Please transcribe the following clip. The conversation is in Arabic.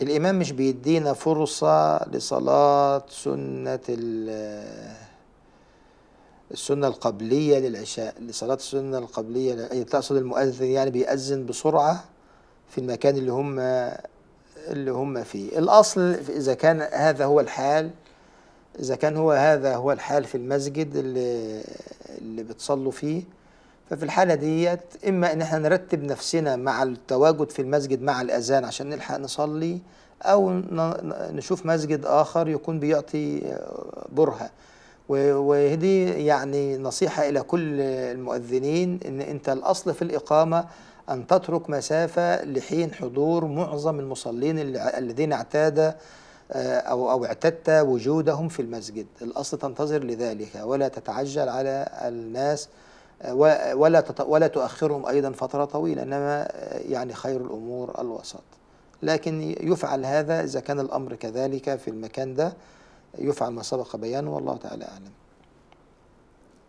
الإمام مش بيدينا فرصة لصلاة سنة السنة القبلية للعشاء لصلاة السنة القبلية تقصد المؤذن يعني بيأذن بسرعة في المكان اللي هم اللي هم فيه الأصل إذا كان هذا هو الحال إذا كان هو هذا هو الحال في المسجد اللي, اللي بتصلوا فيه ففي الحالة ديت إما إن احنا نرتب نفسنا مع التواجد في المسجد مع الأذان عشان نلحق نصلي أو نشوف مسجد آخر يكون بيعطي برهة ودي يعني نصيحة إلى كل المؤذنين إن أنت الأصل في الإقامة أن تترك مسافة لحين حضور معظم المصلين الذين اعتاد آه، أو أو اعتدت وجودهم في المسجد، الأصل تنتظر لذلك ولا تتعجل على الناس ولا ولا تؤخرهم ايضا فتره طويله انما يعني خير الامور الوسط لكن يفعل هذا اذا كان الامر كذلك في المكان ده يفعل ما سبق بيانه والله تعالى اعلم